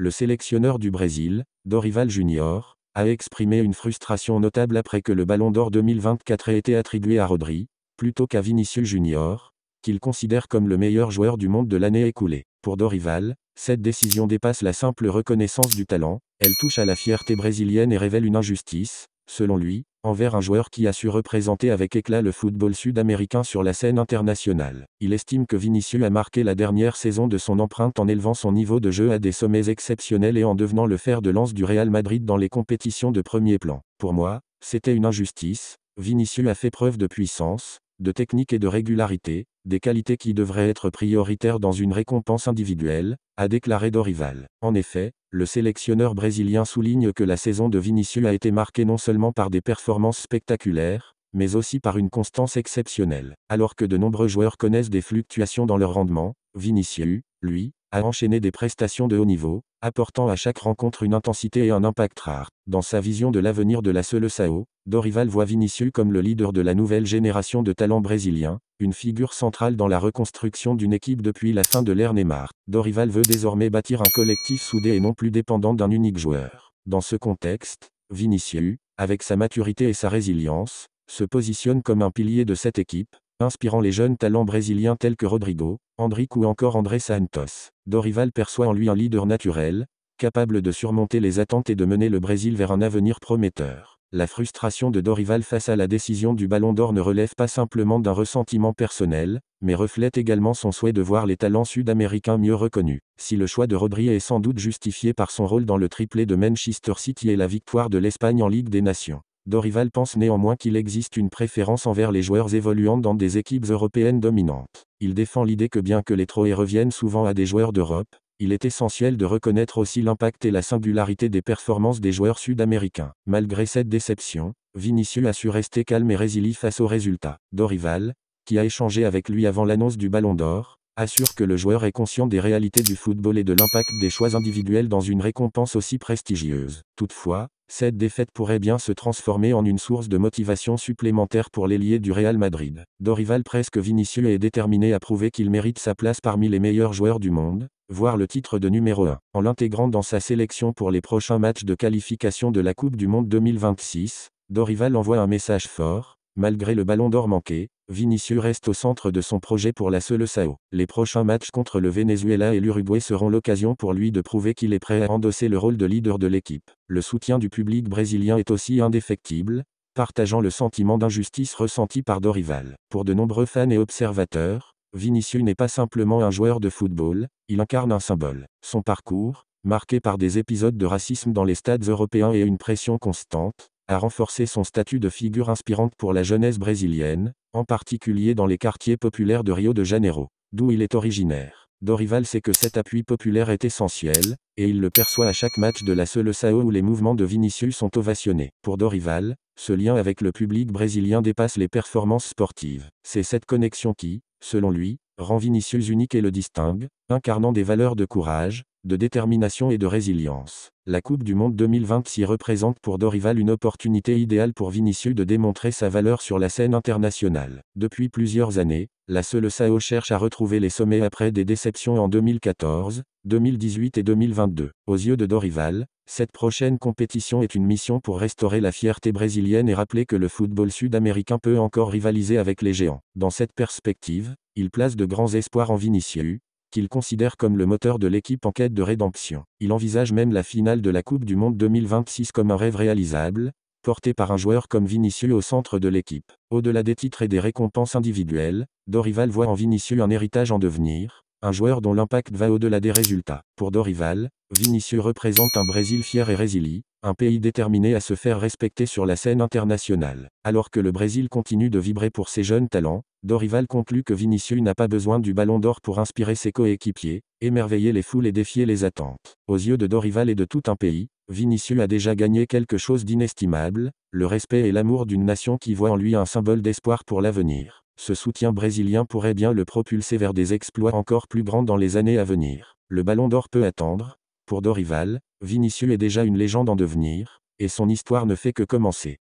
Le sélectionneur du Brésil, Dorival Junior, a exprimé une frustration notable après que le Ballon d'Or 2024 ait été attribué à Rodri, plutôt qu'à Vinicius Junior, qu'il considère comme le meilleur joueur du monde de l'année écoulée. Pour Dorival, cette décision dépasse la simple reconnaissance du talent, elle touche à la fierté brésilienne et révèle une injustice, selon lui, envers un joueur qui a su représenter avec éclat le football sud-américain sur la scène internationale. Il estime que Vinicius a marqué la dernière saison de son empreinte en élevant son niveau de jeu à des sommets exceptionnels et en devenant le fer de lance du Real Madrid dans les compétitions de premier plan. Pour moi, c'était une injustice. Vinicius a fait preuve de puissance, de technique et de régularité, des qualités qui devraient être prioritaires dans une récompense individuelle, a déclaré Dorival. En effet, le sélectionneur brésilien souligne que la saison de Vinicius a été marquée non seulement par des performances spectaculaires, mais aussi par une constance exceptionnelle. Alors que de nombreux joueurs connaissent des fluctuations dans leur rendement, Vinicius, lui, a enchaîné des prestations de haut niveau, apportant à chaque rencontre une intensité et un impact rare. Dans sa vision de l'avenir de la Sao, Dorival voit Vinicius comme le leader de la nouvelle génération de talents brésiliens, une figure centrale dans la reconstruction d'une équipe depuis la fin de l'ère Neymar. Dorival veut désormais bâtir un collectif soudé et non plus dépendant d'un unique joueur. Dans ce contexte, Vinicius, avec sa maturité et sa résilience, se positionne comme un pilier de cette équipe, inspirant les jeunes talents brésiliens tels que Rodrigo, Andrick ou encore André Santos. Dorival perçoit en lui un leader naturel, capable de surmonter les attentes et de mener le Brésil vers un avenir prometteur. La frustration de Dorival face à la décision du Ballon d'Or ne relève pas simplement d'un ressentiment personnel, mais reflète également son souhait de voir les talents sud-américains mieux reconnus. Si le choix de Rodri est sans doute justifié par son rôle dans le triplé de Manchester City et la victoire de l'Espagne en Ligue des Nations, Dorival pense néanmoins qu'il existe une préférence envers les joueurs évoluant dans des équipes européennes dominantes. Il défend l'idée que bien que les trophées reviennent souvent à des joueurs d'Europe, il est essentiel de reconnaître aussi l'impact et la singularité des performances des joueurs sud-américains. Malgré cette déception, Vinicius a su rester calme et résilient face aux résultats. Dorival, qui a échangé avec lui avant l'annonce du Ballon d'Or, assure que le joueur est conscient des réalités du football et de l'impact des choix individuels dans une récompense aussi prestigieuse. Toutefois, cette défaite pourrait bien se transformer en une source de motivation supplémentaire pour l'ailier du Real Madrid. Dorival presque vinicieux et déterminé à prouver qu'il mérite sa place parmi les meilleurs joueurs du monde, voire le titre de numéro 1. En l'intégrant dans sa sélection pour les prochains matchs de qualification de la Coupe du Monde 2026, Dorival envoie un message fort, malgré le ballon d'or manqué, Vinicius reste au centre de son projet pour la Sao. Les prochains matchs contre le Venezuela et l'Uruguay seront l'occasion pour lui de prouver qu'il est prêt à endosser le rôle de leader de l'équipe. Le soutien du public brésilien est aussi indéfectible, partageant le sentiment d'injustice ressenti par Dorival. Pour de nombreux fans et observateurs, Vinicius n'est pas simplement un joueur de football, il incarne un symbole. Son parcours, marqué par des épisodes de racisme dans les stades européens et une pression constante, a renforcé son statut de figure inspirante pour la jeunesse brésilienne, en particulier dans les quartiers populaires de Rio de Janeiro, d'où il est originaire. Dorival sait que cet appui populaire est essentiel, et il le perçoit à chaque match de la Sao e e où les mouvements de Vinicius sont ovationnés. Pour Dorival, ce lien avec le public brésilien dépasse les performances sportives. C'est cette connexion qui, selon lui, rend Vinicius unique et le distingue, incarnant des valeurs de courage, de détermination et de résilience. La Coupe du Monde 2026 représente pour Dorival une opportunité idéale pour Vinicius de démontrer sa valeur sur la scène internationale. Depuis plusieurs années, la Sao cherche à retrouver les sommets après des déceptions en 2014, 2018 et 2022. Aux yeux de Dorival, cette prochaine compétition est une mission pour restaurer la fierté brésilienne et rappeler que le football sud-américain peut encore rivaliser avec les géants. Dans cette perspective, il place de grands espoirs en Vinicius, qu'il considère comme le moteur de l'équipe en quête de rédemption. Il envisage même la finale de la Coupe du Monde 2026 comme un rêve réalisable, porté par un joueur comme Vinicius au centre de l'équipe. Au-delà des titres et des récompenses individuelles, Dorival voit en Vinicius un héritage en devenir, un joueur dont l'impact va au-delà des résultats. Pour Dorival, Vinicius représente un Brésil fier et résilient, un pays déterminé à se faire respecter sur la scène internationale. Alors que le Brésil continue de vibrer pour ses jeunes talents, Dorival conclut que Vinicius n'a pas besoin du ballon d'or pour inspirer ses coéquipiers, émerveiller les foules et défier les attentes. Aux yeux de Dorival et de tout un pays, Vinicius a déjà gagné quelque chose d'inestimable, le respect et l'amour d'une nation qui voit en lui un symbole d'espoir pour l'avenir. Ce soutien brésilien pourrait bien le propulser vers des exploits encore plus grands dans les années à venir. Le ballon d'or peut attendre, pour Dorival, Vinicius est déjà une légende en devenir, et son histoire ne fait que commencer.